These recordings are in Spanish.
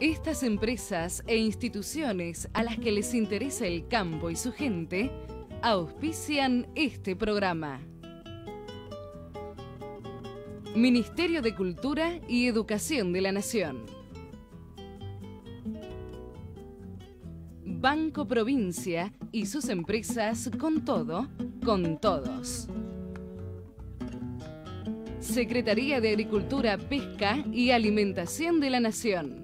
Estas empresas e instituciones a las que les interesa el campo y su gente auspician este programa. Ministerio de Cultura y Educación de la Nación. Banco Provincia y sus empresas con todo, con todos. Secretaría de Agricultura, Pesca y Alimentación de la Nación.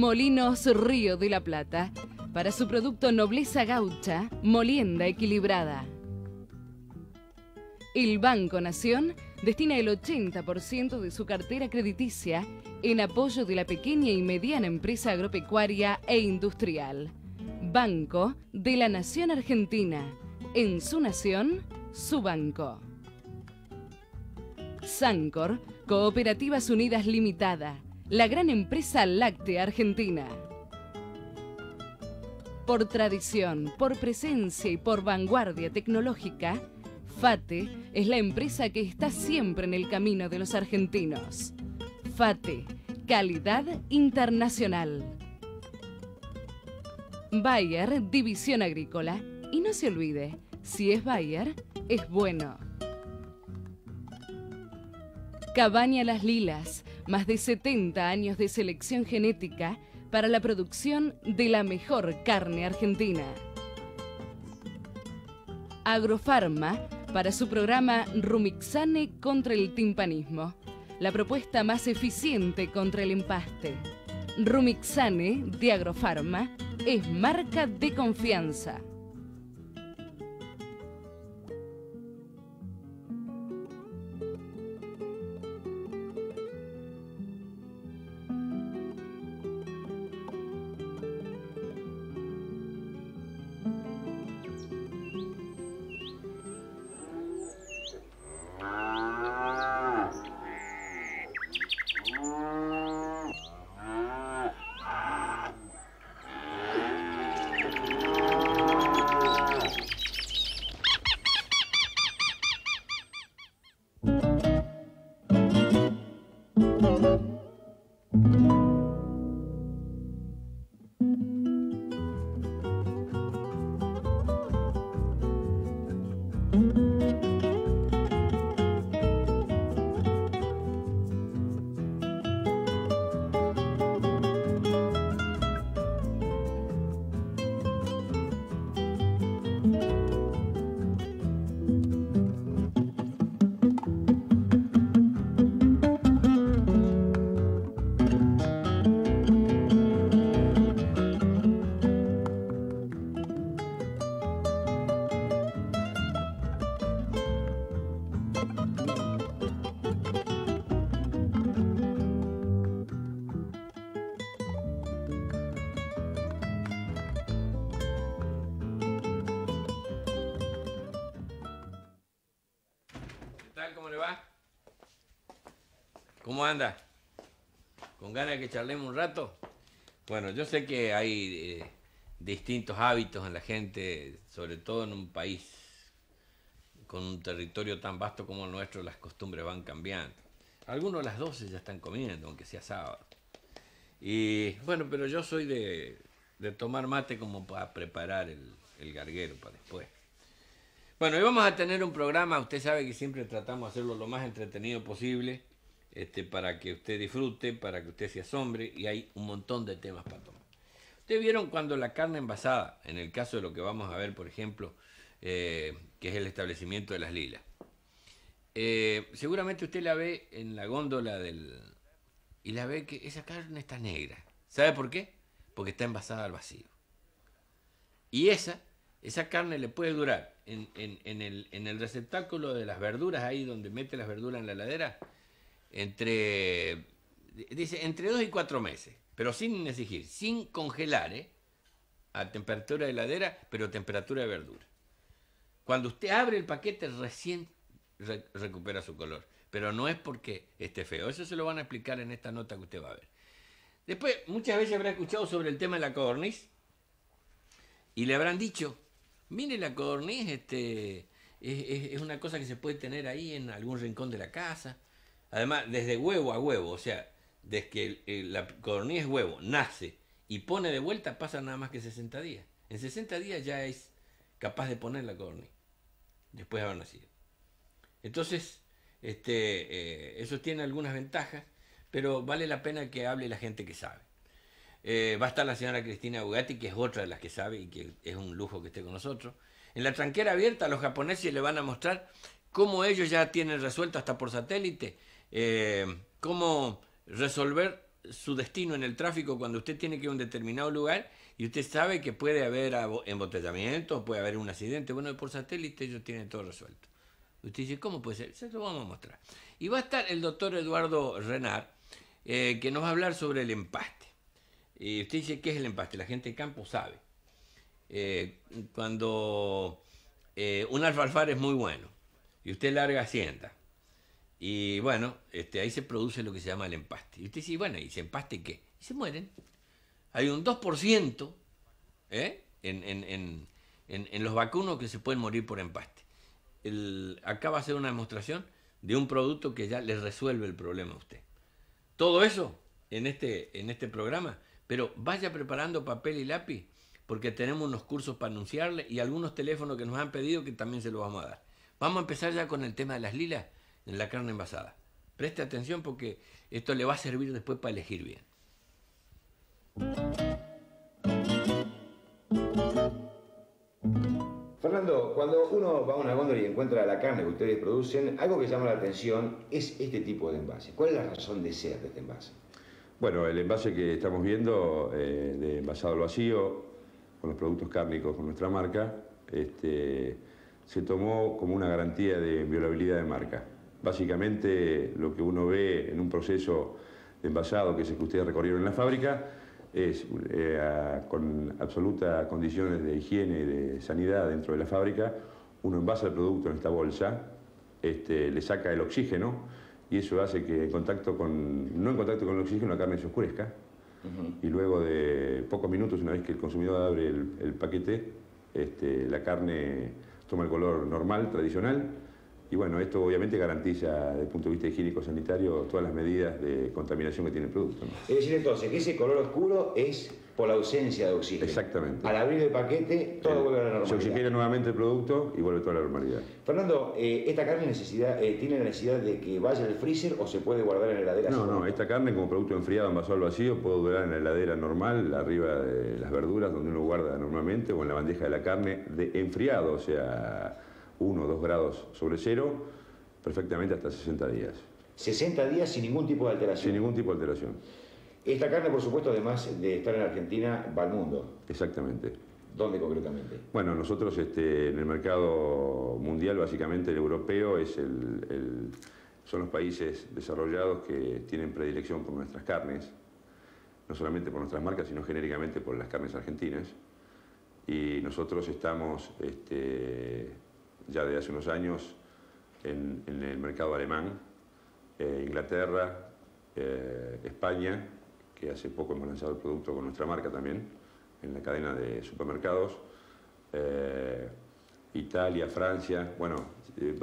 Molinos Río de la Plata para su producto Nobleza Gaucha, Molienda Equilibrada. El Banco Nación destina el 80% de su cartera crediticia en apoyo de la pequeña y mediana empresa agropecuaria e industrial. Banco de la Nación Argentina. En su nación, su banco. Sancor, Cooperativas Unidas Limitada la gran empresa láctea argentina. Por tradición, por presencia y por vanguardia tecnológica, FATE es la empresa que está siempre en el camino de los argentinos. FATE, calidad internacional. Bayer, división agrícola. Y no se olvide, si es Bayer, es bueno. Cabaña Las Lilas, más de 70 años de selección genética para la producción de la mejor carne argentina. Agrofarma para su programa Rumixane contra el timpanismo, la propuesta más eficiente contra el empaste. Rumixane de Agrofarma es marca de confianza. ¿cómo anda? ¿Con ganas de que charlemos un rato? Bueno, yo sé que hay eh, distintos hábitos en la gente, sobre todo en un país con un territorio tan vasto como el nuestro, las costumbres van cambiando. Algunos a las 12 ya están comiendo, aunque sea sábado. Y bueno, pero yo soy de, de tomar mate como para preparar el, el garguero para después. Bueno, hoy vamos a tener un programa, usted sabe que siempre tratamos de hacerlo lo más entretenido posible este, para que usted disfrute, para que usted se asombre y hay un montón de temas para tomar. Ustedes vieron cuando la carne envasada, en el caso de lo que vamos a ver, por ejemplo, eh, que es el establecimiento de las lilas. Eh, seguramente usted la ve en la góndola del... y la ve que esa carne está negra. ¿Sabe por qué? Porque está envasada al vacío. Y esa, esa carne le puede durar en, el, en el receptáculo de las verduras, ahí donde mete las verduras en la heladera, entre, dice, entre dos y cuatro meses, pero sin exigir, sin congelar, ¿eh? a temperatura de heladera, pero temperatura de verdura. Cuando usted abre el paquete recién recupera su color, pero no es porque esté feo. Eso se lo van a explicar en esta nota que usted va a ver. Después, muchas veces habrá escuchado sobre el tema de la codorniz y le habrán dicho, mire la codorniz, este, es una cosa que se puede tener ahí en algún rincón de la casa. Además, desde huevo a huevo, o sea, desde que la codorniz es huevo, nace y pone de vuelta, pasa nada más que 60 días. En 60 días ya es capaz de poner la codorniz, después de haber nacido. Entonces, este, eh, eso tiene algunas ventajas, pero vale la pena que hable la gente que sabe. Eh, va a estar la señora Cristina Bugatti, que es otra de las que sabe y que es un lujo que esté con nosotros. En la tranquera abierta, los japoneses le van a mostrar cómo ellos ya tienen resuelto hasta por satélite eh, cómo resolver su destino en el tráfico cuando usted tiene que ir a un determinado lugar y usted sabe que puede haber embotellamiento, puede haber un accidente. Bueno, por satélite ellos tienen todo resuelto. Usted dice, ¿cómo puede ser? Se lo vamos a mostrar. Y va a estar el doctor Eduardo Renar, eh, que nos va a hablar sobre el empaste. Y usted dice, ¿qué es el empaste? La gente de campo sabe. Eh, cuando un alfalfar es muy bueno y usted larga hacienda y bueno, este, ahí se produce lo que se llama el empaste. Y usted dice, bueno, ¿y se empaste qué? Y se mueren. Hay un 2% ¿eh? en, los vacunos que se pueden morir por empaste. acá va a ser una demostración de un producto que ya le resuelve el problema a usted. Todo eso en este, en este programa, pero vaya preparando papel y lápiz porque tenemos unos cursos para anunciarle y algunos teléfonos que nos han pedido que también se los vamos a dar. Vamos a empezar ya con el tema de las lilas en la carne envasada. Preste atención porque esto le va a servir después para elegir bien. Fernando, cuando uno va a una góndola y encuentra la carne que ustedes producen, algo que llama la atención es este tipo de envase. ¿Cuál es la razón de ser de este envase? Bueno, el envase que estamos viendo eh, de envasado al vacío, con los productos cárnicos, con nuestra marca, este, se tomó como una garantía de inviolabilidad de marca. Básicamente lo que uno ve en un proceso de envasado que es el que ustedes recorrieron en la fábrica es eh, con absolutas condiciones de higiene y de sanidad dentro de la fábrica, uno envasa el producto en esta bolsa, este, le saca el oxígeno y eso hace que en contacto con, no en contacto con el oxígeno la carne se oscurezca y luego de pocos minutos, una vez que el consumidor abre el, paquete, este, la carne toma el color normal, tradicional, y bueno, esto obviamente garantiza desde el punto de vista higiénico-sanitario todas las medidas de contaminación que tiene el producto. Es decir, entonces, que ese color oscuro es por la ausencia de oxígeno. Exactamente. Al abrir el paquete, todo vuelve a la normalidad. Se oxigena nuevamente el producto y vuelve toda la normalidad. Fernando, eh, ¿esta carne eh, tiene la necesidad de que vaya al freezer o se puede guardar en la heladera? No, no, esta carne como producto enfriado, envasado al vacío, puede durar en la heladera normal, arriba de las verduras, donde uno guarda normalmente, o en la bandeja de la carne de enfriado, o sea 1 o 2 grados sobre cero, perfectamente hasta 60 días. 60 días sin ningún tipo de alteración. Sin ningún tipo de alteración. Esta carne, por supuesto, además de estar en Argentina, va al mundo. Exactamente. ¿Dónde concretamente? Bueno, nosotros este, en el mercado mundial, básicamente el europeo, es el, son los países desarrollados que tienen predilección por nuestras carnes, no solamente por nuestras marcas, sino genéricamente por las carnes argentinas. Y nosotros estamos este, ya de hace unos años en, el mercado alemán, eh, Inglaterra, eh, España, que hace poco hemos lanzado el producto con nuestra marca también, en la cadena de supermercados, eh, Italia, Francia, bueno,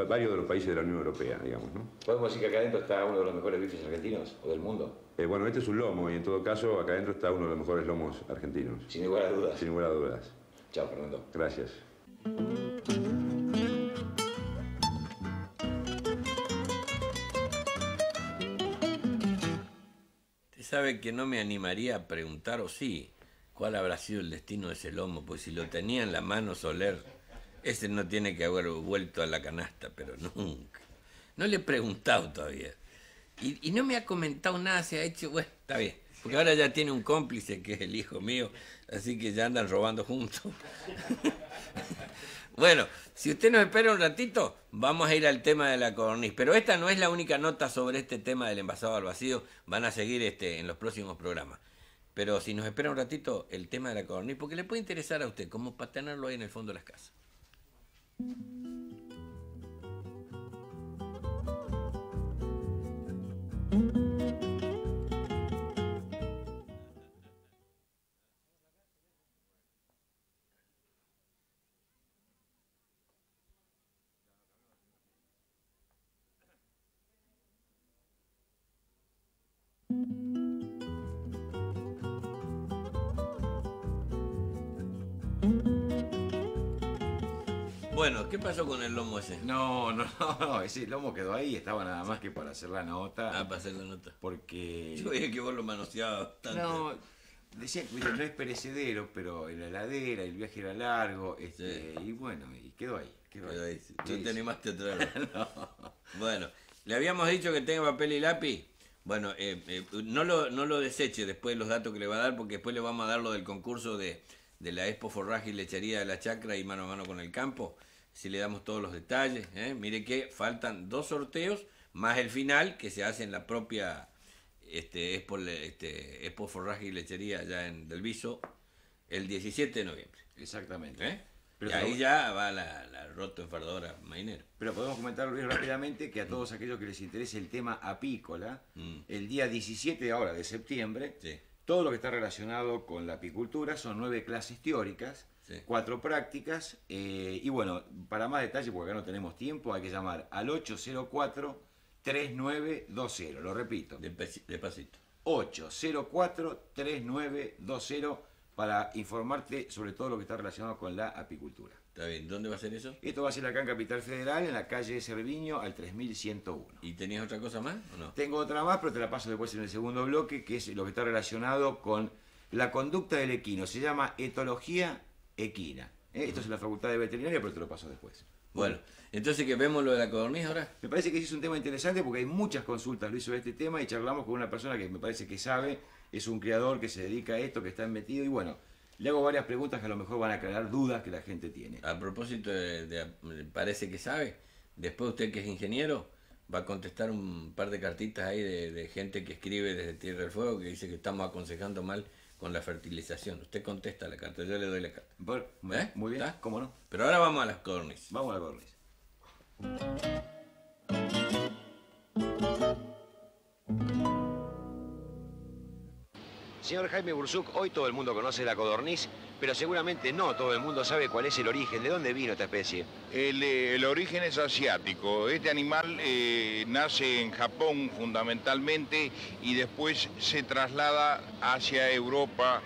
varios de los países de la Unión Europea, digamos. ¿no? ¿Podemos decir que acá adentro está uno de los mejores bifes argentinos o del mundo? bueno, este es un lomo y en todo caso acá adentro está uno de los mejores lomos argentinos. Sin lugar a dudas. Sin lugar a dudas. Chao, Fernando. Gracias. sabe que no me animaría a preguntar, o sí, cuál habrá sido el destino de ese lomo, pues si lo tenía en la mano Soler, ese no tiene que haber vuelto a la canasta, pero nunca. No le he preguntado todavía. Y, y, no me ha comentado nada, se ha hecho, bueno, está bien. Porque ahora ya tiene un cómplice que es el hijo mío, así que ya andan robando juntos. Bueno, si usted nos espera un ratito, vamos a ir al tema de la cornice. Pero esta no es la única nota sobre este tema del envasado al vacío. Van a seguir este, en los próximos programas. Pero si nos espera un ratito el tema de la cornice, porque le puede interesar a usted, cómo para ahí en el fondo de las casas. Bueno, ¿qué pasó con el lomo ese? No, no, no, ese lomo quedó ahí, estaba nada más que para hacer la nota. Ah, para hacer la nota. Porque. Yo veía que vos lo manoseabas tanto. No, decía que no es perecedero, pero en la heladera, el viaje era largo, este, y bueno, y quedó ahí. Yo ahí. te animaste a traerlo. Bueno, ¿le habíamos dicho que tenga papel y lápiz? Bueno, eh, eh, no, lo, no lo deseche después de los datos que le va a dar, porque después le vamos a dar lo del concurso de, de la Expo Forraje y Lechería de la Chacra y mano a mano con el campo. Si le damos todos los detalles, ¿eh? mire que faltan dos sorteos más el final que se hace en la propia este, Expo, este, Expo Forraje y Lechería allá en Delviso el 17 de noviembre. Exactamente y ahí ya va la, la roto enfardadora mainera. Pero podemos comentar, Luis, rápidamente que a todos aquellos que les interese el tema apícola, mm. el día 17 de ahora de septiembre, todo lo que está relacionado con la apicultura son nueve clases teóricas, cuatro prácticas, eh, y bueno, para más detalles, porque acá no tenemos tiempo, hay que llamar al 804 3920, lo repito. Despacito. 804 3920 para informarte sobre todo lo que está relacionado con la apicultura. Está bien, ¿dónde va a ser eso? Esto va a ser acá en Capital Federal, en la calle Cerviño, al 3101. ¿Y tenías otra cosa más o no? Tengo otra más, pero te la paso después en el segundo bloque, que es lo que está relacionado con la conducta del equino. Se llama etología equina. ¿eh? Esto es en la Facultad de Veterinaria, pero te lo paso después. Bueno, entonces que vemos lo de la codorniz ahora. Me parece que es un tema interesante porque hay muchas consultas, Luis, sobre este tema y charlamos con una persona que me parece que sabe es un creador que se dedica a esto, que está metido y bueno, le hago varias preguntas que a lo mejor van a crear dudas que la gente tiene. A propósito parece que sabe, después usted que es ingeniero va a contestar un par de cartitas ahí de, gente que escribe desde Tierra del Fuego que dice que estamos aconsejando mal con la fertilización. Usted contesta la carta, yo le doy la carta. ¿Eh? Muy bien, ¿cómo no? Pero ahora vamos a las cornis. Vamos a las cornis. Señor Jaime Bursuk, hoy todo el mundo conoce la codorniz, pero seguramente no todo el mundo sabe cuál es el origen, de dónde vino esta especie. El, eh, origen es asiático. Este animal eh, nace en Japón fundamentalmente y después se traslada hacia Europa,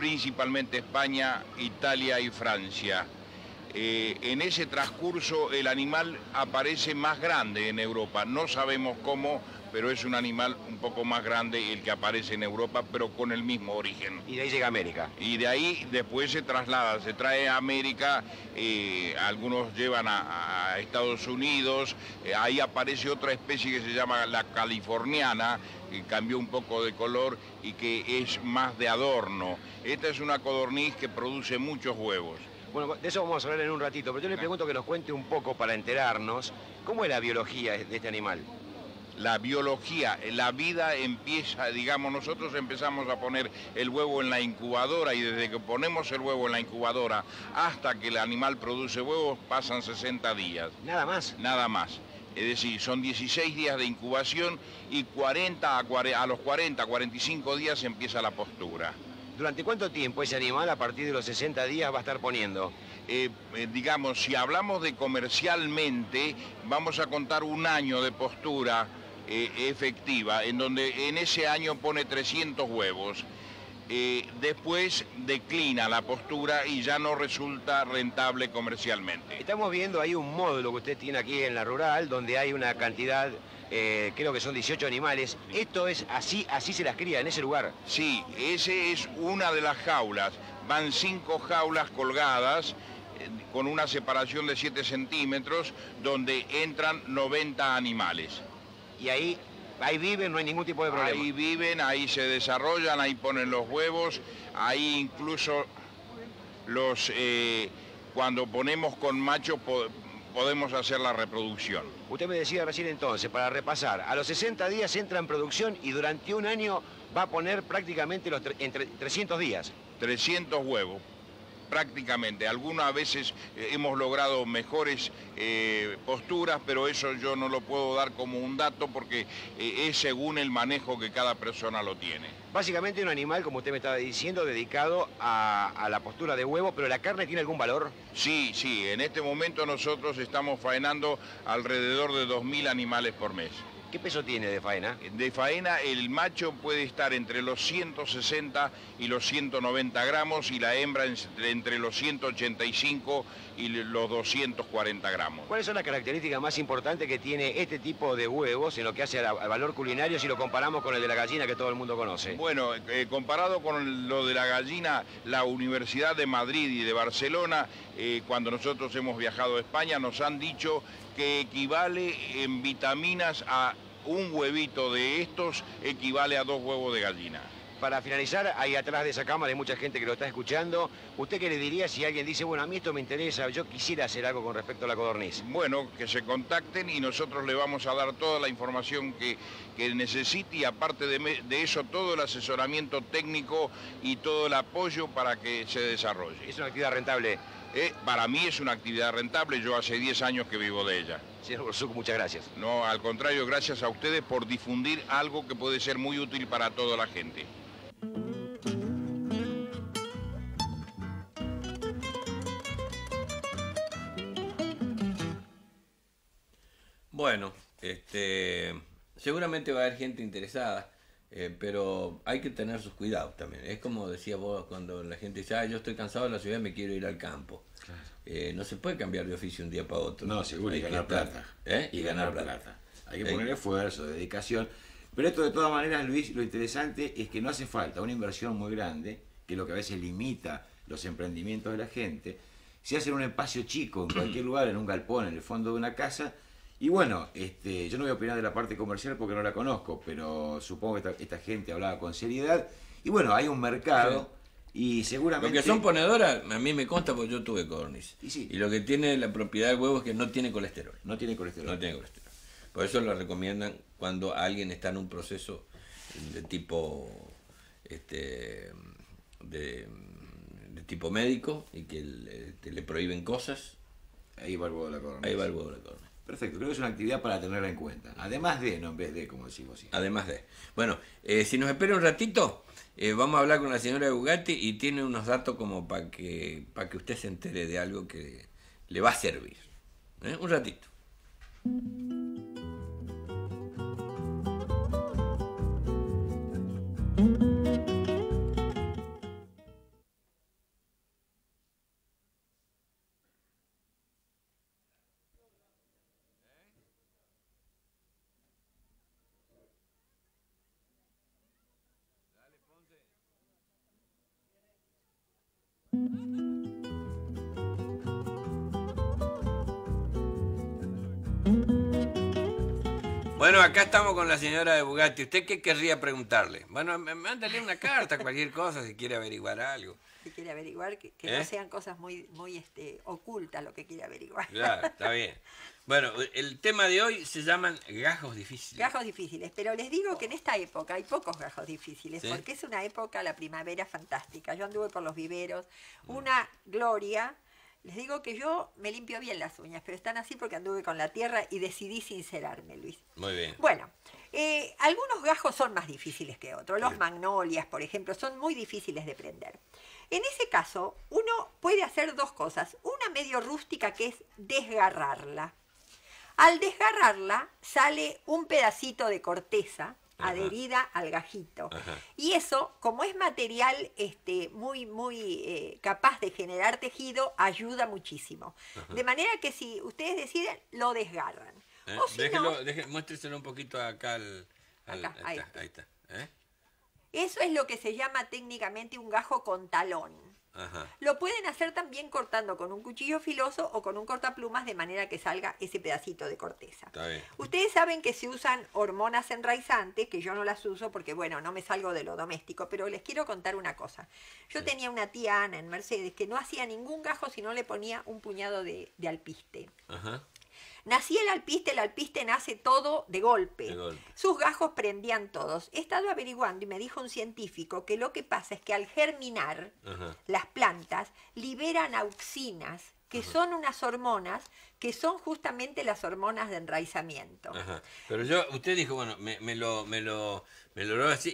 principalmente España, Italia y Francia. Eh, en ese transcurso el animal aparece más grande en Europa, no sabemos cómo, pero es un animal un poco más grande el que aparece en Europa, pero con el mismo origen. Y de ahí llega América. Y de ahí después se traslada, se trae a América, eh, algunos llevan a, Estados Unidos, eh, ahí aparece otra especie que se llama la californiana, que cambió un poco de color y que es más de adorno. Esta es una codorniz que produce muchos huevos. Bueno, de eso vamos a hablar en un ratito, pero yo le pregunto que nos cuente un poco para enterarnos, ¿cómo es la biología de este animal? la biología, la vida empieza, digamos, nosotros empezamos a poner el huevo en la incubadora y desde que ponemos el huevo en la incubadora hasta que el animal produce huevos pasan 60 días. Nada más. Nada más. Es decir, son 16 días de incubación y 40 a, 40, a los 40, 45 días empieza la postura. ¿Durante cuánto tiempo ese animal a partir de los 60 días va a estar poniendo? Eh, eh, digamos, si hablamos de comercialmente, vamos a contar un año de postura eh, efectiva, en donde en ese año pone 300 huevos. Eh, después declina la postura y ya no resulta rentable comercialmente. Estamos viendo ahí un módulo que usted tiene aquí en la rural, donde hay una cantidad, eh, creo que son 18 animales. Esto es así, así se las cría en ese lugar. Sí, ese es una de las jaulas. Van cinco jaulas colgadas con una separación de 7 centímetros, donde entran 90 animales y ahí, ahí viven, no hay ningún tipo de problema. Ahí viven, ahí se desarrollan, ahí ponen los huevos, ahí incluso los eh, cuando ponemos con macho podemos hacer la reproducción. Usted me decía recién entonces, para repasar, a los 60 días entra en producción y durante un año va a poner prácticamente los entre 300 días. 300 huevos prácticamente. Algunas veces eh, hemos logrado mejores eh, posturas, pero eso yo no lo puedo dar como un dato porque eh, es según el manejo que cada persona lo tiene. Básicamente un animal, como usted me estaba diciendo, dedicado a, a la postura de huevo, pero la carne tiene algún valor. Sí, sí, en este momento nosotros estamos faenando alrededor de 2.000 animales por mes. ¿Qué peso tiene de faena? De faena el macho puede estar entre los 160 y los 190 gramos y la hembra entre los 185 y los 240 gramos. ¿Cuáles son las características más importantes que tiene este tipo de huevos en lo que hace al valor culinario si lo comparamos con el de la gallina que todo el mundo conoce? Bueno, eh, comparado con lo de la gallina, la Universidad de Madrid y de Barcelona, eh, cuando nosotros hemos viajado a España, nos han dicho que equivale en vitaminas a un huevito de estos equivale a dos huevos de gallina. Para finalizar, ahí atrás de esa cámara hay mucha gente que lo está escuchando. ¿Usted qué le diría si alguien dice, bueno, a mí esto me interesa, yo quisiera hacer algo con respecto a la codorniz? Bueno, que se contacten y nosotros le vamos a dar toda la información que, que necesite y aparte de, de, eso todo el asesoramiento técnico y todo el apoyo para que se desarrolle. Es una actividad rentable. Eh, para mí es una actividad rentable, yo hace 10 años que vivo de ella. Señor muchas gracias. No, al contrario, gracias a ustedes por difundir algo que puede ser muy útil para toda la gente. Bueno, este, seguramente va a haber gente interesada. Eh, pero hay que tener sus cuidados también. Es como decía vos cuando la gente dice, ah, yo estoy cansado de la ciudad, me quiero ir al campo. Eh, no se puede cambiar de oficio un día para otro. No, seguro, y ganar plata. ¿eh? Y, ganar, plata. plata. Hay que poner esfuerzo, dedicación. Pero esto de todas maneras, Luis, lo interesante es que no hace falta una inversión muy grande, que es lo que a veces limita los emprendimientos de la gente. Si hacen un espacio chico en cualquier lugar, en un galpón, en el fondo de una casa, y bueno, este, yo no voy a opinar de la parte comercial porque no la conozco, pero supongo que esta, gente hablaba con seriedad. Y bueno, hay un mercado y seguramente... Lo que son ponedoras, a mí me consta porque yo tuve cornice. Y, lo que tiene la propiedad del huevo es que no tiene colesterol. No tiene colesterol. No tiene colesterol. Por eso lo recomiendan cuando alguien está en un proceso de tipo... Este, de, tipo médico y que este, le, prohíben cosas. Ahí va el huevo de la cornice. Ahí va el huevo de la cornice. Perfecto, creo que es una actividad para tenerla en cuenta. Además de, no en vez de, como decimos sí Además de. Bueno, eh, si nos espera un ratito, eh, vamos a hablar con la señora de y tiene unos datos como para que, para que usted se entere de algo que le va a servir. ¿Eh? Un ratito. Bueno, acá estamos con la señora de Bugatti. ¿Usted qué querría preguntarle? Bueno, mándale una carta, cualquier cosa, si quiere averiguar algo. Si quiere averiguar, que, no ¿Eh? sean cosas muy, muy este, ocultas lo que quiere averiguar. Claro, está bien. Bueno, el tema de hoy se llaman gajos difíciles. Gajos difíciles, pero les digo que en esta época hay pocos gajos difíciles, porque es una época, la primavera fantástica. Yo anduve por los viveros, mm. una gloria les digo que yo me limpio bien las uñas, pero están así porque anduve con la tierra y decidí sincerarme, Luis. Muy bien. Bueno, eh, algunos gajos son más difíciles que otros. Los magnolias, por ejemplo, son muy difíciles de prender. En ese caso, uno puede hacer dos cosas. Una medio rústica que es desgarrarla. Al desgarrarla sale un pedacito de corteza adherida al gajito. Y eso, como es material este, muy, muy eh, capaz de generar tejido, ayuda muchísimo. De manera que si ustedes deciden, lo desgarran. Eh, muéstreselo un poquito acá al... ahí, está. ¿eh? Eso es lo que se llama técnicamente un gajo con talón. Lo pueden hacer también cortando con un cuchillo filoso o con un cortaplumas de manera que salga ese pedacito de corteza. Ustedes saben que se usan hormonas enraizantes, que yo no las uso porque, bueno, no me salgo de lo doméstico, pero les quiero contar una cosa. Yo tenía una tía Ana en Mercedes que no hacía ningún gajo si no le ponía un puñado de, de alpiste. Ajá. Nacía el alpiste, el alpiste nace todo de golpe. Sus gajos prendían todos. He estado averiguando y me dijo un científico que lo que pasa es que al germinar, las plantas liberan auxinas, que son unas hormonas que son justamente las hormonas de enraizamiento. Pero yo, usted dijo, bueno, me lo, me lo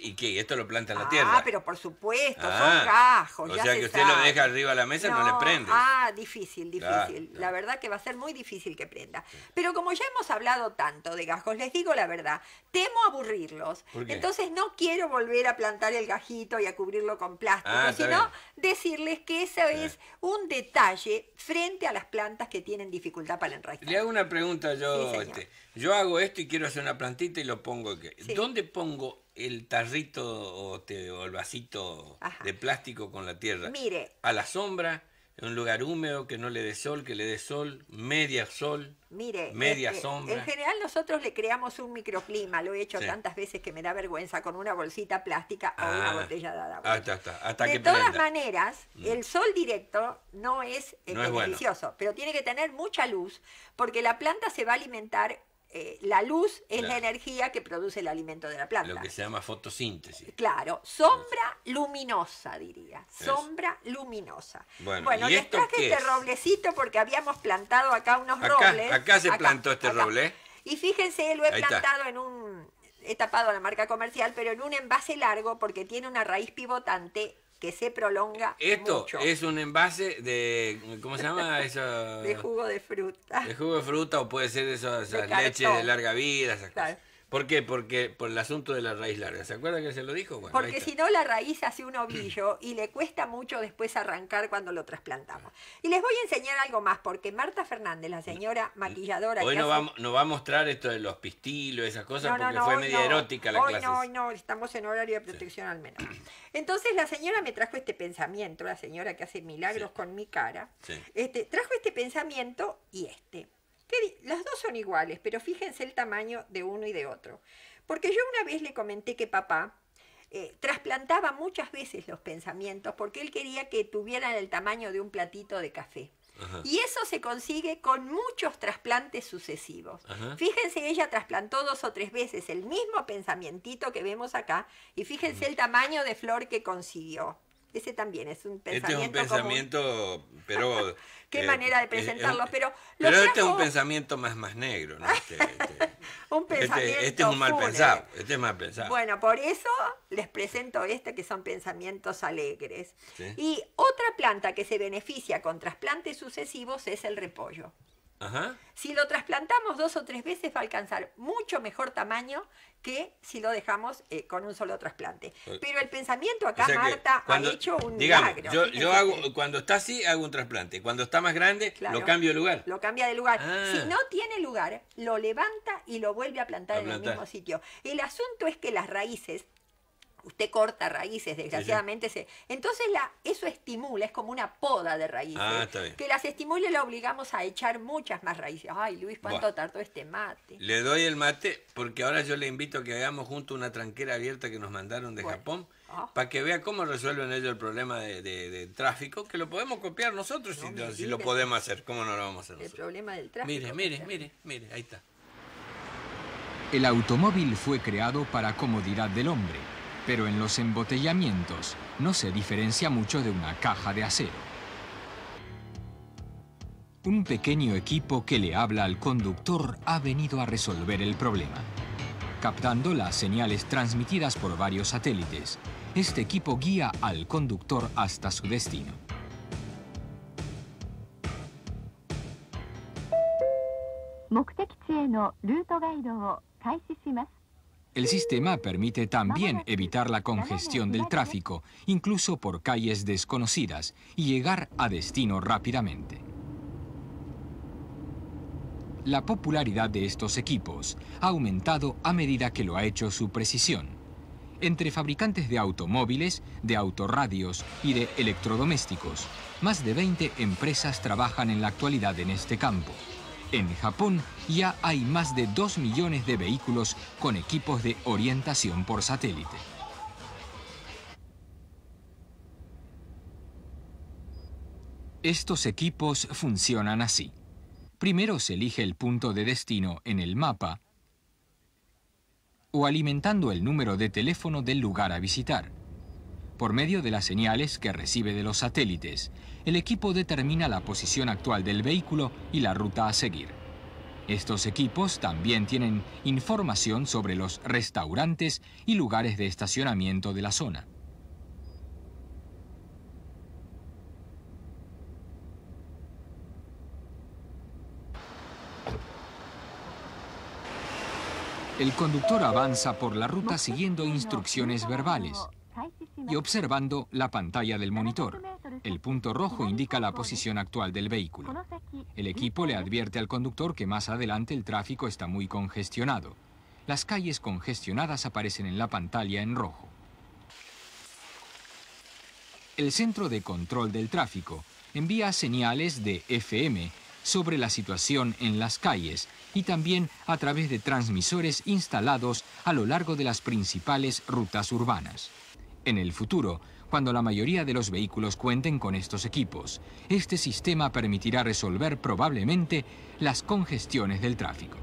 ¿y qué? ¿Esto lo planta en la ah, tierra? Ah, pero por supuesto, son ah, gajos. O sea que usted lo deja arriba de la mesa no, le prende. Ah, difícil, difícil. La verdad que va a ser muy difícil que prenda. Pero como ya hemos hablado tanto de gajos, les digo la verdad, temo aburrirlos. Entonces no quiero volver a plantar el gajito y a cubrirlo con plástico, ah, sino decirles que eso es un detalle frente a las plantas que tienen dificultad para enraizar. Le hago una pregunta yo. Este, yo hago esto y quiero hacer una plantita y lo pongo. aquí. ¿Dónde pongo el tarrito o, el vasito de plástico con la tierra. Mire. A la sombra, en un lugar húmedo, que no le dé sol, que le dé sol, media sol, Mire, media este, sombra. En general nosotros le creamos un microclima, lo he hecho tantas veces que me da vergüenza, con una bolsita plástica o una ah, botella de agua. Ah, hasta, de todas maneras, mm. el sol directo no es, no eh, pero tiene que tener mucha luz, porque la planta se va a alimentar eh, la luz es la energía que produce el alimento de la planta. Lo que se llama fotosíntesis. Claro, sombra luminosa, diría. Sombra luminosa. Bueno, bueno les traje este roblecito porque habíamos plantado acá unos robles. Acá se plantó este roble. Y fíjense, lo he plantado en un he tapado la marca comercial, pero en un envase largo porque tiene una raíz pivotante que se prolonga. Esto es un envase de, ¿cómo se llama? Eso, de jugo de fruta. De jugo de fruta o puede ser de leche de larga vida, ¿Por qué? Porque por el asunto de la raíz larga. ¿Se acuerda que se lo dijo? Porque si no, la raíz hace un ovillo y le cuesta mucho después arrancar cuando lo trasplantamos. Y les voy a enseñar algo más, porque Marta Fernández, la señora mm. maquilladora. Hoy no, va, a mostrar esto de los pistilos, esas cosas, porque fue media erótica la hoy no, No, no, estamos en horario de protección al menos. Entonces la señora me trajo este pensamiento, la señora que hace milagros con mi cara, este, trajo este pensamiento y este las dos son iguales, pero fíjense el tamaño de uno y de otro. Porque yo una vez le comenté que papá eh, trasplantaba muchas veces los pensamientos porque él quería que tuvieran el tamaño de un platito de café. Y eso se consigue con muchos trasplantes sucesivos. Fíjense, ella trasplantó dos o tres veces el mismo pensamientito que vemos acá y fíjense el tamaño de flor que consiguió. Ese también es un pensamiento. Este es un pensamiento, pero qué eh, manera de eh, presentarlos, eh, pero... Pero este es un pensamiento más, más negro, ¿no? Este, este, este, este es un mal pensado, Bueno, por eso les presento este que son pensamientos alegres. Y otra planta que se beneficia con trasplantes sucesivos es el repollo. Si lo trasplantamos dos o tres veces va a alcanzar mucho mejor tamaño que si lo dejamos eh, con un solo trasplante. Pero el pensamiento acá, Marta, ha hecho un milagro. Yo, hago, cuando está así, hago un trasplante. Cuando está más grande, lo cambio de lugar. Lo cambia de lugar. Si ah. no tiene lugar, lo levanta y lo vuelve a plantar en el mismo sitio. El asunto es que las raíces usted corta raíces, desgraciadamente. Se, entonces eso estimula, es como una poda de raíces. Ah, que las estimule la obligamos a echar muchas más raíces. Ay, Luis, cuánto tardó este mate. Le doy el mate porque ahora yo le invito a que veamos junto una tranquera abierta que nos mandaron de Japón. Ah. Para que vea cómo resuelven ellos el problema de, tráfico, que lo podemos copiar nosotros si, lo podemos hacer. ¿Cómo no lo vamos a hacer? El problema del tráfico. Mire, mire, mire, mire, ahí está. El automóvil fue creado para comodidad del hombre pero en los embotellamientos no se diferencia mucho de una caja de acero. Un pequeño equipo que le habla al conductor ha venido a resolver el problema. Captando las señales transmitidas por varios satélites, este equipo guía al conductor hasta su destino. El sistema permite también evitar la congestión del tráfico, incluso por calles desconocidas, y llegar a destino rápidamente. La popularidad de estos equipos ha aumentado a medida que lo ha hecho su precisión. Entre fabricantes de automóviles, de autorradios y de electrodomésticos, más de 20 empresas trabajan en la actualidad en este campo. En Japón ya hay más de 2 millones de vehículos con equipos de orientación por satélite. Estos equipos funcionan así. Primero se elige el punto de destino en el mapa o alimentando el número de teléfono del lugar a visitar, por medio de las señales que recibe de los satélites, el equipo determina la posición actual del vehículo y la ruta a seguir. Estos equipos también tienen información sobre los restaurantes y lugares de estacionamiento de la zona. El conductor avanza por la ruta siguiendo instrucciones verbales y observando la pantalla del monitor. El punto rojo indica la posición actual del vehículo. El equipo le advierte al conductor que más adelante el tráfico está muy congestionado. Las calles congestionadas aparecen en la pantalla en rojo. El Centro de Control del Tráfico envía señales de FM sobre la situación en las calles y también a través de transmisores instalados a lo largo de las principales rutas urbanas. En el futuro, cuando la mayoría de los vehículos cuenten con estos equipos, este sistema permitirá resolver probablemente las congestiones del tráfico.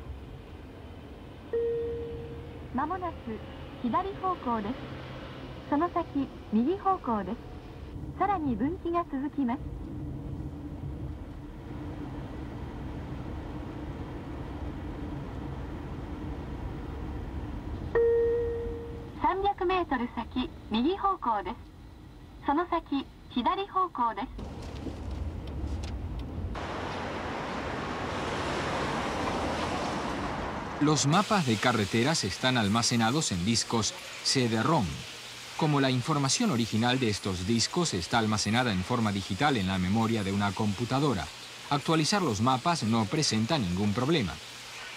Los mapas de carreteras están almacenados en discos CD-ROM. Como la información original de estos discos está almacenada en forma digital en la memoria de una computadora, actualizar los mapas no presenta ningún problema.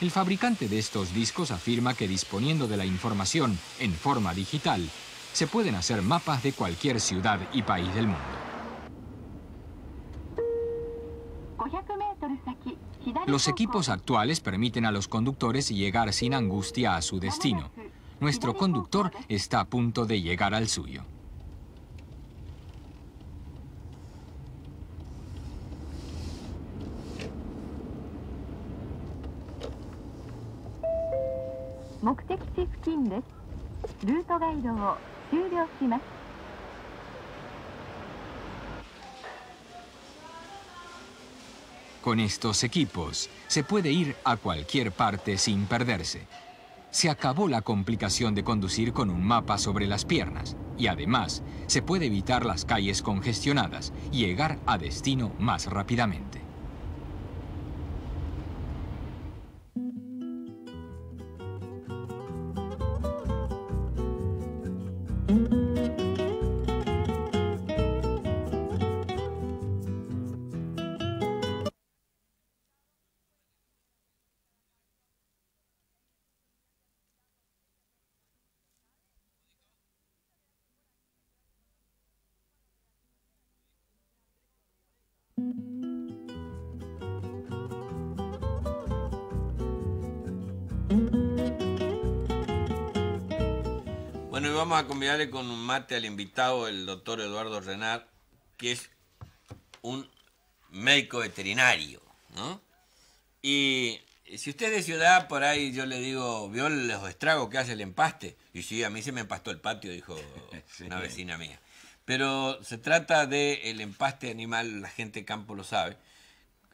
El fabricante de estos discos afirma que disponiendo de la información en forma digital, se pueden hacer mapas de cualquier ciudad y país del mundo. Los equipos actuales permiten a los conductores llegar sin angustia a su destino. Nuestro conductor está a punto de llegar al suyo. Con estos equipos se puede ir a cualquier parte sin perderse. Se acabó la complicación de conducir con un mapa sobre las piernas y además se puede evitar las calles congestionadas y llegar a destino más rápidamente. Bueno, y vamos a convidarle con un mate al invitado, el doctor Eduardo Renard, que es un médico veterinario, ¿no? Y si usted es de ciudad, por ahí yo le digo, vio los estragos que hace el empaste. Y sí, a mí se me empastó el patio, dijo una vecina mía. Pero se trata del el empaste animal, la gente de campo lo sabe,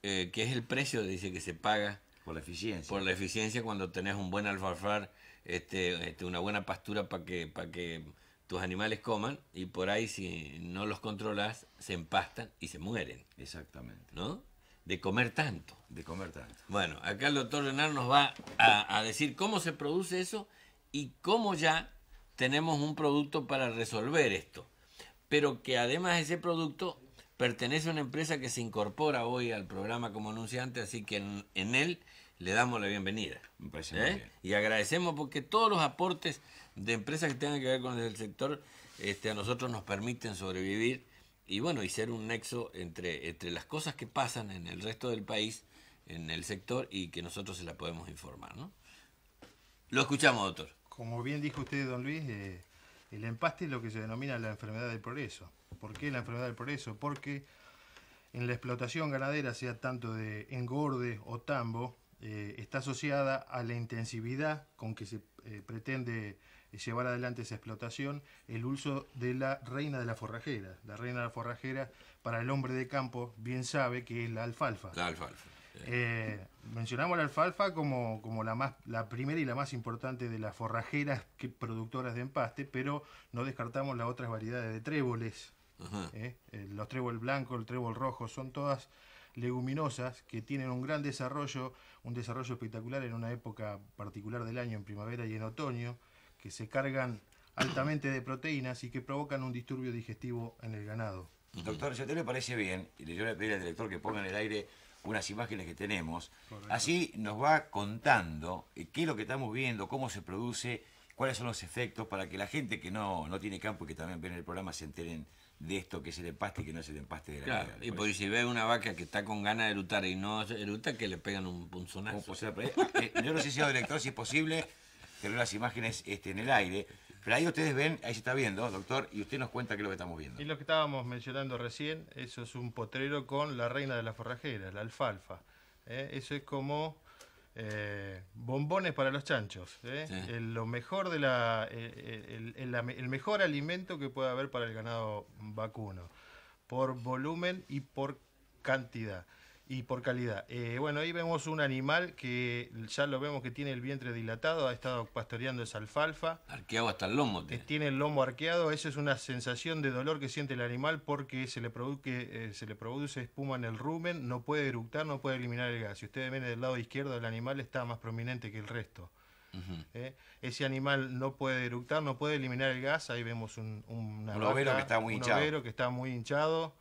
eh, que es el precio, dice, que se paga. Por la eficiencia. Por la eficiencia cuando tenés un buen alfalfar, este, este una buena pastura para que, tus animales coman y por ahí si no los controlas, se empastan y se mueren. Exactamente. ¿No? De comer tanto. De comer tanto. Bueno, acá el doctor Renar nos va a decir cómo se produce eso y cómo ya tenemos un producto para resolver esto pero que además ese producto pertenece a una empresa que se incorpora hoy al programa como anunciante, así que en, él le damos la bienvenida. Me parece ¿Eh? Y agradecemos porque todos los aportes de empresas que tengan que ver con el sector este, a nosotros nos permiten sobrevivir y bueno, y ser un nexo entre, entre las cosas que pasan en el resto del país, en el sector, y que nosotros se la podemos informar, ¿no? Lo escuchamos, doctor. Como bien dijo usted, don Luis, eh, el empaste es lo que se denomina la enfermedad del progreso. ¿Por qué la enfermedad del progreso? Porque en la explotación ganadera, sea tanto de engorde o tambo, eh, está asociada a la intensividad con que se eh, pretende eh, llevar adelante esa explotación, el uso de la reina de la forrajera. La reina de la forrajera para el hombre de campo bien sabe que es la alfalfa. La alfalfa. Eh, mencionamos la alfalfa como, como la, más, la primera y la más importante de las forrajeras que, productoras de empaste, pero no descartamos las otras variedades de tréboles. Eh, eh, los trébol blanco, el trébol rojo, son todas leguminosas que tienen un gran desarrollo, un desarrollo espectacular en una época particular del año, en primavera y en otoño, que se cargan altamente de proteínas y que provocan un disturbio digestivo en el ganado. Doctor, si a usted le parece bien, y yo le voy pedir al director que ponga en el aire unas imágenes que tenemos. Así nos va contando eh, qué es lo que estamos viendo, cómo se produce, cuáles son los efectos, para que la gente que no, no tiene campo y que también ven el programa se enteren de esto que es el empaste y que no es el empaste de la claro, vida, Y pues. por si ve una vaca que está con ganas de lutar y no luta, que le pegan un punzonazo. Eh, eh, yo no sé si, director, si es posible tener las imágenes este, en el aire. Pero ahí ustedes ven, ahí se está viendo, doctor, y usted nos cuenta qué es lo que estamos viendo. Y lo que estábamos mencionando recién, eso es un potrero con la reina de la forrajera, la alfalfa. ¿eh? Eso es como eh, bombones para los chanchos. ¿eh? El, lo mejor de el, mejor alimento que puede haber para el ganado vacuno, por volumen y por cantidad y por calidad. Eh, bueno, ahí vemos un animal que ya lo vemos que tiene el vientre dilatado, ha estado pastoreando esa alfalfa. Arqueado hasta el lomo. Eh, tiene, tiene el lomo arqueado, esa es una sensación de dolor que siente el animal porque se le, produce, eh, se le produce espuma en el rumen, no puede eructar, no puede eliminar el gas. Si ustedes ven del lado izquierdo el animal está más prominente que el resto. Ese animal no puede eructar, no puede eliminar el gas. Ahí vemos un, un, que está muy un que está muy hinchado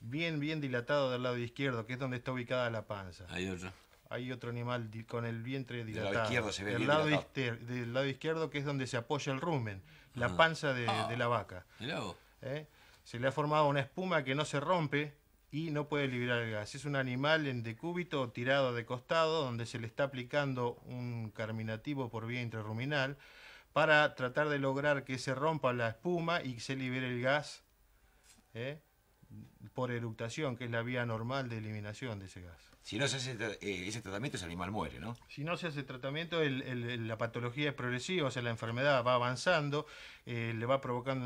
bien, bien dilatado del lado izquierdo, que es donde está ubicada la panza. Hay otro. Hay otro animal con el vientre dilatado. Del lado izquierdo se ve del lado izquierdo, que es donde se apoya el rumen, la ah. panza ah. de, la vaca. ¿Eh? Se le ha formado una espuma que no se rompe y no puede liberar el gas. Es un animal en decúbito tirado de costado, donde se le está aplicando un carminativo por vía intraruminal para tratar de lograr que se rompa la espuma y que se libere el gas. ¿Eh? por eructación, que es la vía normal de eliminación de ese gas. Si no se hace eh, ese tratamiento, ese animal muere, ¿no? Si no se hace tratamiento, la patología es progresiva, o sea, la enfermedad va avanzando, eh, le va provocando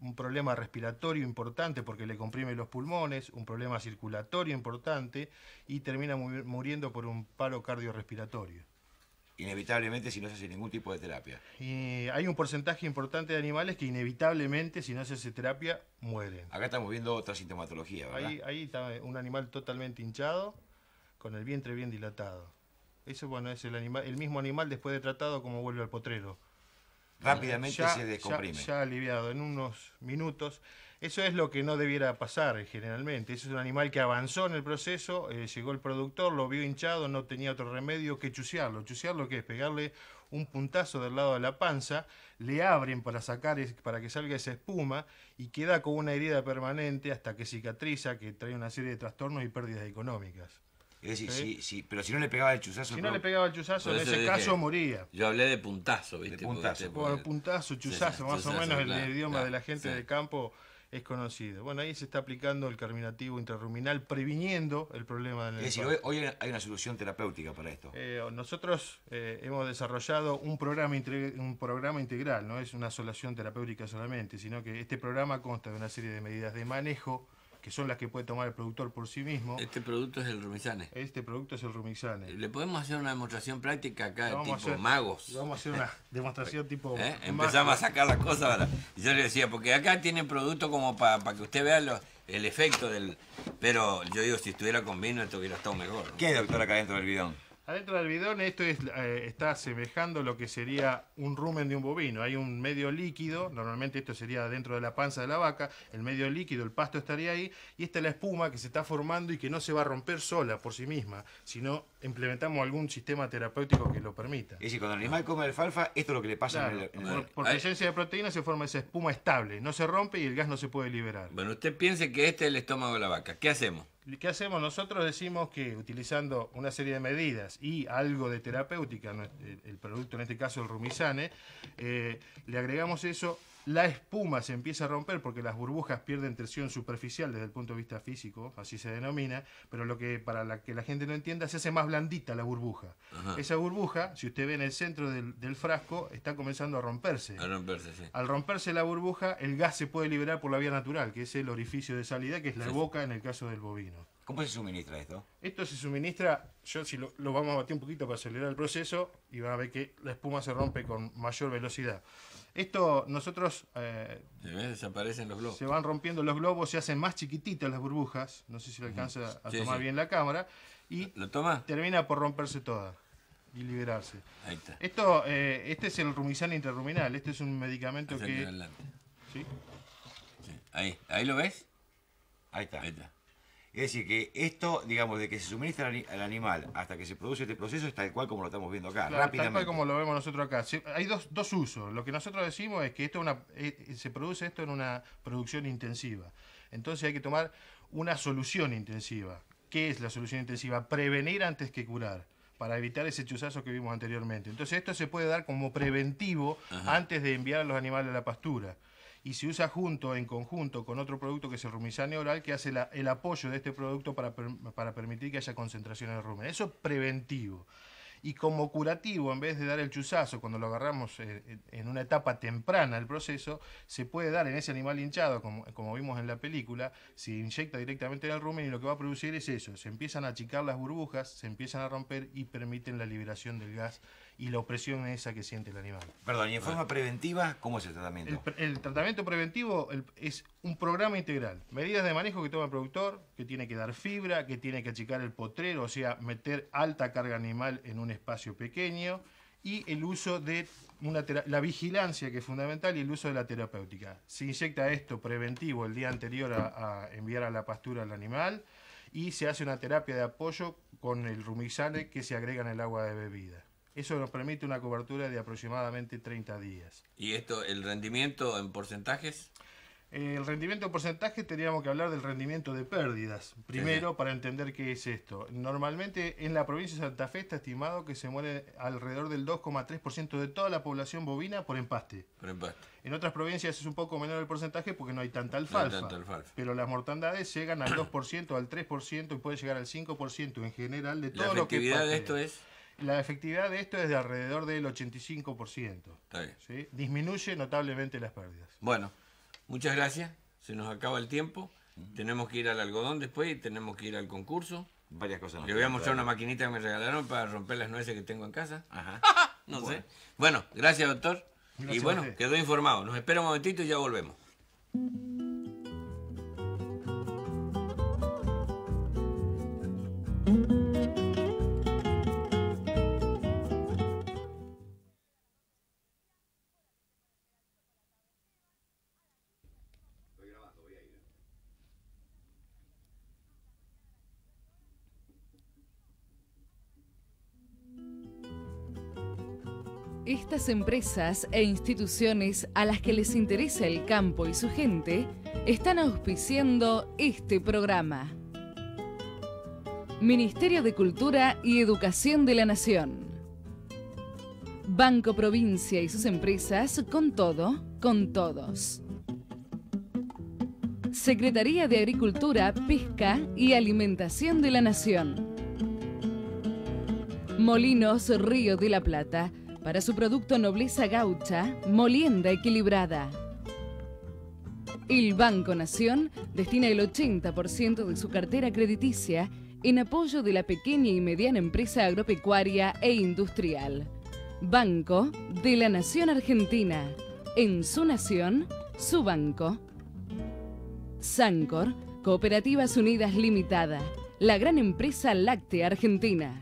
un problema respiratorio importante porque le comprime los pulmones, un problema circulatorio importante y termina muriendo por un paro cardiorrespiratorio inevitablemente si no se hace ningún tipo de terapia. Y hay un porcentaje importante de animales que inevitablemente si no se hace terapia mueren. Acá estamos viendo otra sintomatología, ¿verdad? Ahí, está un animal totalmente hinchado, con el vientre bien dilatado. Eso bueno, es el, animal, el mismo animal después de tratado como vuelve al potrero. Rápidamente se descomprime. ya aliviado en unos minutos. Eso es lo que no debiera pasar generalmente. ese es un animal que avanzó en el proceso, eh, llegó el productor, lo vio hinchado, no tenía otro remedio que chusearlo. Chusearlo que es pegarle un puntazo del lado de la panza, le abren para sacar para que salga esa espuma y queda con una herida permanente hasta que cicatriza, que trae una serie de trastornos y pérdidas económicas. Es decir, ¿Sí? Sí, pero si no le pegaba el chuzazo. Si no, le pegaba el chuzazo, en ese caso moría. Yo hablé de puntazo, ¿viste? De puntazo. Por, puntazo, chuzazo, más o menos el, idioma de la gente del campo es conocido. Bueno, ahí se está aplicando el carminativo intrarruminal, previniendo el problema del Es decir, hoy, hay una solución terapéutica para esto. Eh, nosotros eh, hemos desarrollado un programa, un programa integral, no es una solución terapéutica solamente, sino que este programa consta de una serie de medidas de manejo que son las que puede tomar el productor por sí mismo. Este producto es el rumizane. Este producto es el rumizane. ¿Le podemos hacer una demostración práctica acá, tipo magos? Vamos a hacer una demostración tipo ¿Eh? Empezamos a sacar las cosas. ahora. yo le decía, porque acá tienen producto como para que usted vea el efecto del... Pero yo digo, si estuviera con vino, esto hubiera estado mejor. ¿Qué doctor, acá dentro del bidón? Adentro del bidón esto eh, está asemejando lo que sería un rumen de un bovino. Hay un medio líquido, normalmente esto sería dentro de la panza de la vaca, el medio líquido, el pasto estaría ahí, y esta es la espuma que se está formando y que no se va a romper sola por sí misma, sino implementamos algún sistema terapéutico que lo permita. Y si cuando el animal come alfalfa, esto es lo que le pasa Por, presencia de proteína se forma esa espuma estable, no se rompe y el gas no se puede liberar. Bueno, usted piense que este es el estómago de la vaca. ¿Qué hacemos? ¿Qué hacemos? Nosotros decimos que utilizando una serie de medidas y algo de terapéutica, el producto en este caso el rumizane, eh, le agregamos eso la espuma se empieza a romper porque las burbujas pierden tensión superficial desde el punto de vista físico, así se denomina, pero lo que para la que la gente no entienda, se hace más blandita la burbuja. Esa burbuja, si usted ve en el centro del, frasco, está comenzando a romperse. Al romperse la burbuja, el gas se puede liberar por la vía natural, que es el orificio de salida, que es la boca en el caso del bovino. ¿Cómo se suministra esto? Esto se suministra, yo si lo, lo, vamos a batir un poquito para acelerar el proceso y van a ver que la espuma se rompe con mayor velocidad. Esto nosotros... Eh, desaparecen los globos. Se van rompiendo los globos, se hacen más chiquititas las burbujas. No sé si lo alcanza a tomar bien la cámara. Y ¿Lo toma? termina por romperse toda y liberarse. Ahí está. Esto, eh, este es el rumizán interruminal. Este es un medicamento que... Ahí, ¿Ahí lo ves? Ahí está. Ahí está. Es decir, que esto, digamos, de que se suministra al animal hasta que se produce este proceso es tal cual como lo estamos viendo acá, rápidamente. Tal cual como lo vemos nosotros acá. Hay dos, dos usos. Lo que nosotros decimos es que esto una, se produce esto en una producción intensiva. Entonces hay que tomar una solución intensiva. ¿Qué es la solución intensiva? Prevenir antes que curar para evitar ese chuzazo que vimos anteriormente. Entonces esto se puede dar como preventivo antes de enviar a los animales a la pastura y se usa junto, en conjunto, con otro producto que es el rumizane oral, que hace el apoyo de este producto para, permitir que haya concentración en el rumen. Eso es preventivo. Y como curativo, en vez de dar el chuzazo cuando lo agarramos eh, eh, en una etapa temprana del proceso, se puede dar en ese animal hinchado, como, como, vimos en la película, se inyecta directamente en el rumen y lo que va a producir es eso, se empiezan a achicar las burbujas, se empiezan a romper y permiten la liberación del gas y la opresión esa que siente el animal. Perdón, ¿y en forma preventiva cómo es el tratamiento? El, tratamiento preventivo es un programa integral. Medidas de manejo que toma el productor, que tiene que dar fibra, que tiene que achicar el potrero, o sea, meter alta carga animal en un espacio pequeño y el uso de una la vigilancia que es fundamental y el uso de la terapéutica. Se inyecta esto preventivo el día anterior a, enviar a la pastura al animal y se hace una terapia de apoyo con el rumixale que se agrega en el agua de bebida. Eso nos permite una cobertura de aproximadamente 30 días. ¿Y esto, el rendimiento en porcentajes? Eh, el rendimiento en porcentaje teníamos que hablar del rendimiento de pérdidas. Primero, para entender qué es esto. Normalmente en la provincia de Santa Fe está estimado que se muere alrededor del 2,3% de toda la población bovina por empaste. En otras provincias es un poco menor el porcentaje porque no hay tanta alfalfa. Pero las mortandades llegan al 2%, al 3% y puede llegar al 5% en general de todo lo que. ¿La efectividad de esto es? La efectividad de esto es de alrededor del 85%. Disminuye notablemente las pérdidas. Bueno, muchas gracias. Se nos acaba el tiempo. Tenemos que ir al algodón después y tenemos que ir al concurso. Varias cosas. Le voy a mostrar una maquinita que me regalaron para romper las nueces que tengo en casa. Ajá. no sé. Bueno, gracias, doctor. y bueno, quedó informado. Nos espera un momentito y ya volvemos. empresas e instituciones a las que les interesa el campo y su gente están auspiciando este programa. Ministerio de Cultura y Educación de la Nación. Banco Provincia y sus empresas con todo, con todos. Secretaría de Agricultura, Pesca y Alimentación de la Nación. Molinos Río de la Plata para su producto Nobleza Gaucha, Molienda Equilibrada. El Banco Nación destina el 80% de su cartera crediticia en apoyo de la pequeña y mediana empresa agropecuaria e industrial. Banco de la Nación Argentina. En su nación, su banco. Sancor, Cooperativas Unidas Limitada, la gran empresa láctea argentina.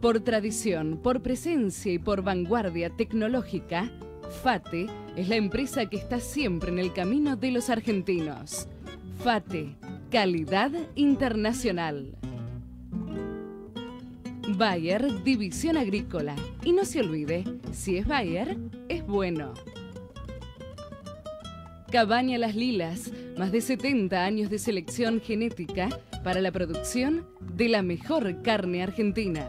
Por tradición, por presencia y por vanguardia tecnológica, FATE es la empresa que está siempre en el camino de los argentinos. FATE, calidad internacional. Bayer, división agrícola. Y no se olvide, si es Bayer, es bueno. Cabaña Las Lilas, más de 70 años de selección genética para la producción de la mejor carne argentina.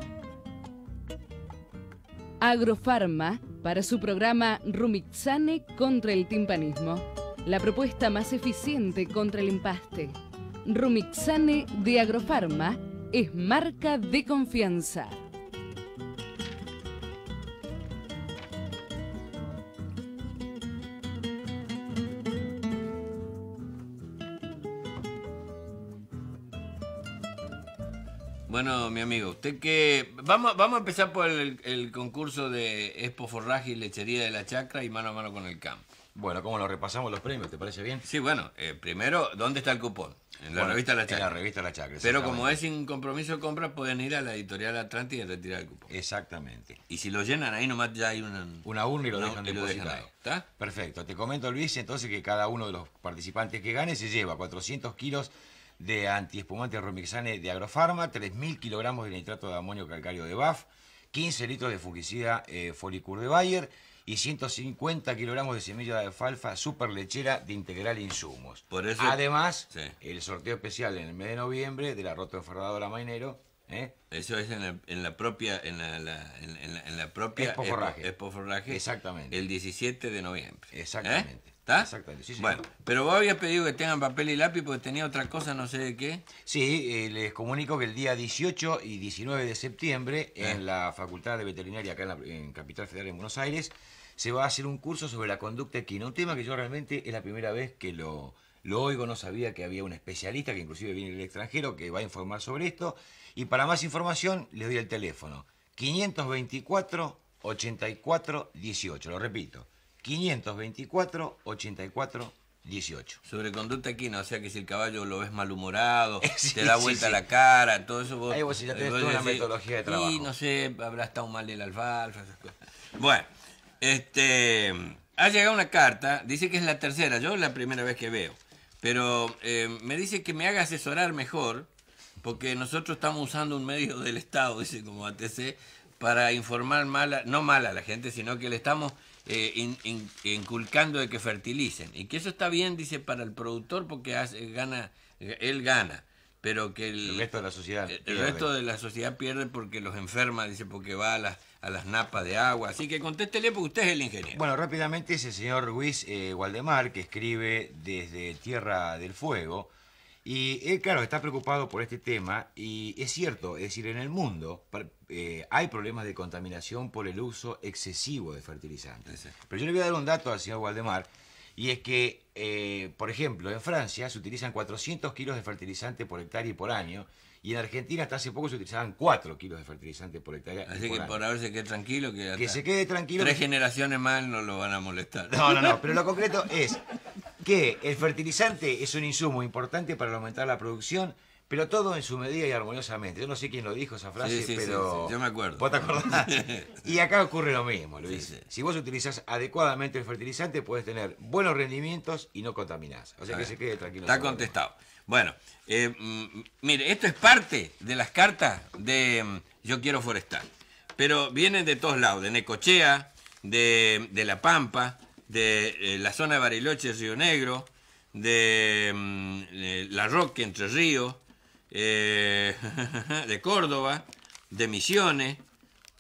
Agrofarma para su programa Rumixane contra el timpanismo. La propuesta más eficiente contra el impaste. Rumixane de Agrofarma es marca de confianza. Bueno, mi amigo, usted que... Vamos, vamos a empezar por el, concurso de Expo Forraje y Lechería de la Chacra y mano a mano con el campo. Bueno, ¿cómo lo repasamos los premios? ¿Te parece bien? Sí, bueno, eh, primero, ¿dónde está el cupón? En la revista La Chacra. En la revista La Chacra. Pero como es sin compromiso de compra, pueden ir a la editorial Atlántida y retirar el cupón. Exactamente. Y si lo llenan ahí nomás ya hay una... Una urna y lo dejan depositado. ¿Está? Perfecto. Te comento, Luis, entonces que cada uno de los participantes que gane se lleva 400 kilos de antiespumante romixane de Agrofarma, 3.000 kilogramos de nitrato de amonio calcario de BAF, 15 litros de fungicida eh, Folicur de Bayer y 150 kilogramos de semilla de alfalfa super lechera de integral insumos. Por eso, Además, el sorteo especial en el mes de noviembre de la Roto Enferradora Mainero. ¿eh? Eso es en la, propia. En la, en, la propia. Expo Forraje. Exactamente. El 17 de noviembre. ¿eh? Exactamente. Exactamente, sí, sí. Bueno, pero vos habías pedido que tengan papel y lápiz porque tenía otra cosa, no sé de qué. Sí, eh, les comunico que el día 18 y 19 de septiembre eh. en la Facultad de Veterinaria acá en, Capital Federal en Buenos Aires se va a hacer un curso sobre la conducta equina, un tema que yo realmente es la primera vez que lo, lo oigo, no sabía que había un especialista que inclusive viene del extranjero que va a informar sobre esto y para más información les doy el teléfono 524 84 18, lo repito. 524 84 18. Sobre conducta equina, o sea que si el caballo lo ves malhumorado, te da vuelta la cara, todo eso vos. Ahí vos ya tenés toda una metodología de trabajo. Y no sé, habrá estado mal el alfalfa, esas cosas. Bueno, este. Ha llegado una carta, dice que es la tercera, yo es la primera vez que veo. Pero eh, me dice que me haga asesorar mejor, porque nosotros estamos usando un medio del Estado, dice como ATC, para informar mala, no mal a la gente, sino que le estamos eh, inculcando de que fertilicen. Y que eso está bien, dice, para el productor porque hace, gana, él gana. Pero que el, resto de la sociedad. El, resto de la sociedad pierde porque los enferma, dice, porque va a las, a las napas de agua. Así que contéstele porque usted es el ingeniero. Bueno, rápidamente ese señor Luis eh, Waldemar que escribe desde Tierra del Fuego. Y él, claro, está preocupado por este tema y es cierto, es decir, en el mundo eh, hay problemas de contaminación por el uso excesivo de fertilizantes. Pero yo le voy a dar un dato al señor Waldemar, y es que, eh, por ejemplo, en Francia se utilizan 400 kilos de fertilizante por hectárea y por año, y en Argentina hasta hace poco se utilizaban 4 kilos de fertilizante por hectárea. Así que por ahora se quede tranquilo. Que, que se quede tranquilo. Tres generaciones más no lo van a molestar. No, no, no. Pero lo concreto es que el fertilizante es un insumo importante para aumentar la producción, pero todo en su medida y armoniosamente. Yo no sé quién lo dijo esa frase, pero. yo me acuerdo. ¿Vos te acordás? y acá ocurre lo mismo, Luis. Si vos utilizás adecuadamente el fertilizante, puedes tener buenos rendimientos y no contaminás. O sea que se quede tranquilo. Está contestado. Bueno, eh, mm, mire, esto es parte de las cartas de mm, Yo Quiero Forestar. Pero vienen de todos lados, de Necochea, de, de La Pampa, de eh, la zona de Bariloche, Río Negro, de mm, eh, La Roque, Entre Ríos, eh, de Córdoba, de Misiones,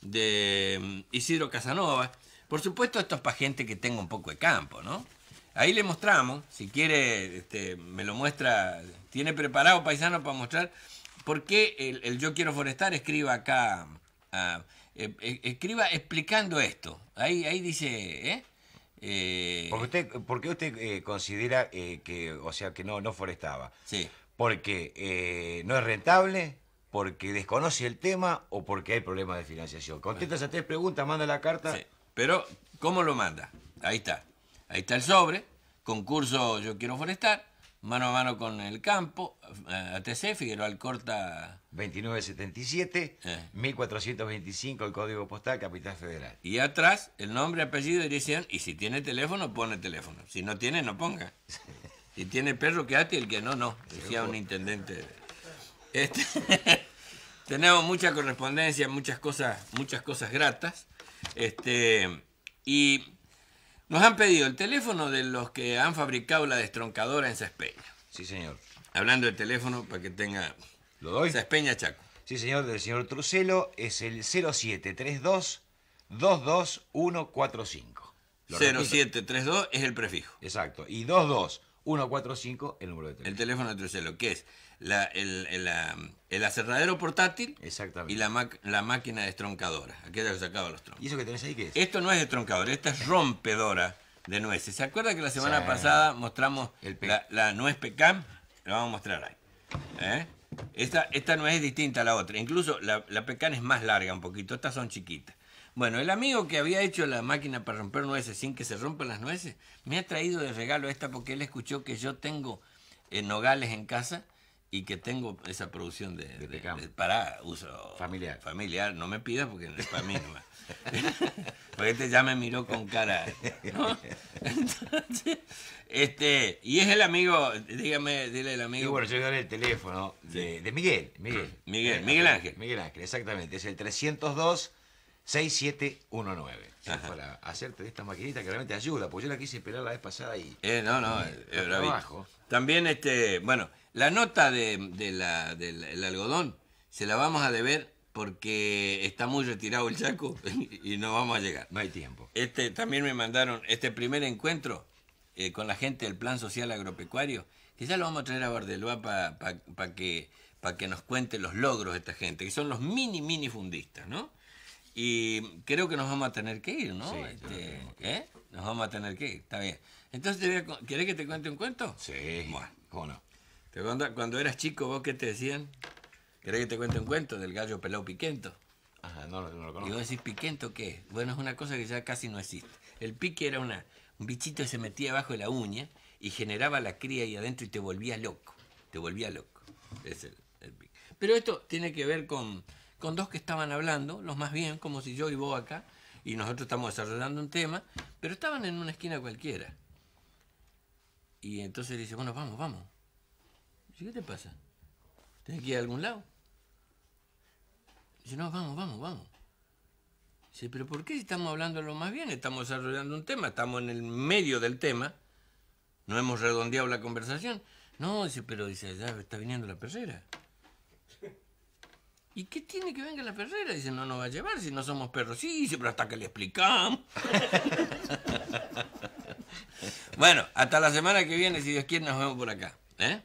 de mm, Isidro Casanova. Por supuesto, esto es para gente que tenga un poco de campo, ¿no? Ahí le mostramos, si quiere, este, me lo muestra, tiene preparado paisano para mostrar por qué el, Yo Quiero Forestar escriba acá, ah, escriba explicando esto. Ahí, ahí dice, ¿eh? Eh... Porque usted, usted eh, considera eh, que, o sea, que no, no forestaba. Sí. Porque eh, no es rentable, porque desconoce el tema o porque hay problemas de financiación. Contesta esas tres preguntas, manda la carta. Pero, ¿cómo lo manda? Ahí está. Ahí está el sobre, concurso Yo Quiero Forestar, mano a mano con el campo, ATC, Figueroa Alcorta 2977, 1425, eh. el código postal, Capital Federal. Y atrás, el nombre, apellido, dirección, y si tiene teléfono, pone teléfono. Si no tiene, no ponga. si tiene perro, quédate, el que no, no. Decía un intendente. Este, tenemos mucha correspondencia, muchas cosas, muchas cosas gratas. Este, y nos han pedido el teléfono de los que han fabricado la destroncadora en Cespeña. Sí, señor. Hablando del teléfono, para que tenga ¿Lo doy? es Peña Chaco. Sí, señor, del señor Trucelo es el 0732 22145. 0732 es el prefijo. Exacto. Y 22145 el número de teléfono. El teléfono de Trucelo, que es el, el, aserradero portátil Exactamente. y la, la máquina destroncadora, aquella que sacaba los troncos. ¿Y eso que tenés ahí qué es? Esto no es destroncadora, esta es rompedora de nueces. ¿Se acuerda que la semana pasada mostramos la, nuez pecan? La vamos a mostrar ahí. ¿Eh? Esta, esta no es distinta a la otra. Incluso la, la pecan es más larga un poquito. Estas son chiquitas. Bueno, el amigo que había hecho la máquina para romper nueces sin que se rompan las nueces, me ha traído de regalo esta porque él escuchó que yo tengo eh, nogales en casa y que tengo esa producción de, para uso familiar. familiar. No me pidas porque es para mí nomás. porque este ya me miró con cara. este, y es el amigo, dígame, dile el amigo. Y bueno, yo daré el teléfono de, Miguel, Miguel. Miguel, eh, Ángel. Miguel Ángel, exactamente. Es el 302 6719. Para hacerte de esta maquinita que realmente ayuda, porque yo la quise esperar la vez pasada y. Eh, no, no, es también, este, bueno, la nota de, de la, del algodón se la vamos a deber porque está muy retirado el Chaco y no vamos a llegar. No hay tiempo. Este, también me mandaron este primer encuentro eh, con la gente del Plan Social Agropecuario. Quizás lo vamos a traer a Bardeloa para que, para que nos cuente los logros de esta gente, que son los mini, mini fundistas, ¿no? Y creo que nos vamos a tener que ir, ¿no? este, ¿eh? Nos vamos a tener que ir, está bien. Entonces, ¿querés que te cuente un cuento? Sí. Bueno, no? cuando, cuando eras chico, vos qué te decían? ¿Querés que te cuente un cuento del gallo pelado piquento? Ajá, no, no lo conozco. Y vos decís, ¿piquento qué? Bueno, es una cosa que ya casi no existe. El pique era una, un bichito que se metía abajo de la uña y generaba la cría ahí adentro y te volvía loco. Te volvía loco. Es el, el pique. Pero esto tiene que ver con, con dos que estaban hablando, los más bien, como si yo y vos acá, y nosotros estamos desarrollando un tema, pero estaban en una esquina cualquiera. Y entonces dice, bueno, vamos, vamos. Dice, ¿qué te pasa? ¿Tienes que ir a algún lado? Dice, no, vamos, vamos, vamos. Dice, pero ¿por qué estamos hablando lo más bien? Estamos desarrollando un tema, estamos en el medio del tema, no hemos redondeado la conversación. No, dice, pero dice, ya está viniendo la perrera. ¿Y qué tiene que venga la perrera? Dice, no nos va a llevar si no somos perros. Sí, dice, pero hasta que le explicamos. Bueno, hasta la semana que viene, si Dios quiere, nos vemos por acá. ¿eh?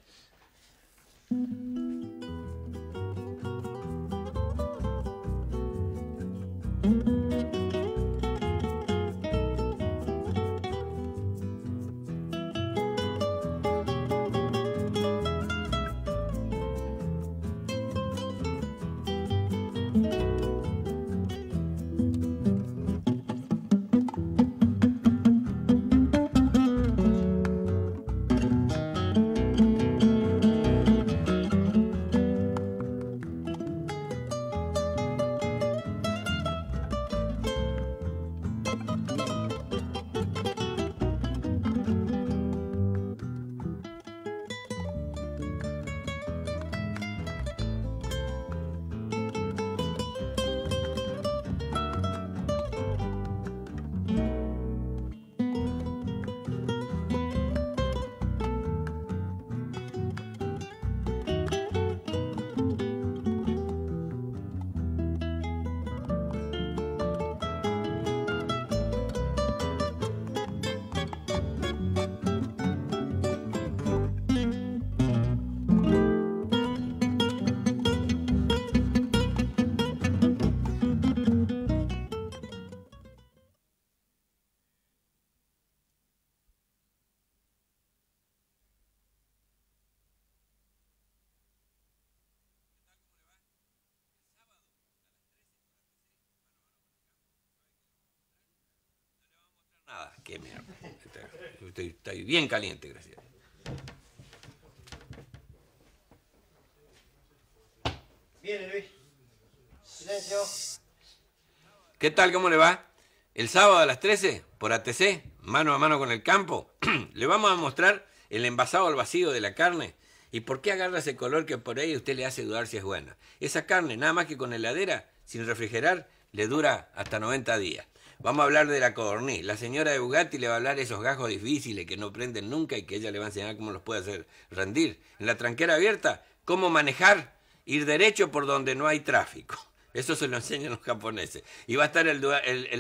Qué mierda. Estoy, bien caliente, gracias. Bien, Luis. Silencio. ¿Qué tal? ¿Cómo le va? El sábado a las 13, por ATC, mano a mano con el campo, le vamos a mostrar el envasado al vacío de la carne y por qué agarra ese color que por ahí usted le hace dudar si es buena. Esa carne, nada más que con heladera, sin refrigerar, le dura hasta 90 días. Vamos a hablar de la Codorní. La señora de Bugatti le va a hablar esos gajos difíciles que no prenden nunca y que ella le va a enseñar cómo los puede hacer rendir. En la tranquera abierta, cómo manejar, ir derecho por donde no hay tráfico. Eso se lo enseñan los japoneses. Y va a estar el,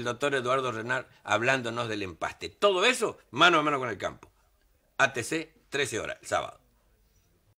doctor Eduardo Renard hablándonos del empaste. Todo eso mano a mano con el campo. ATC, 13 horas, sábado.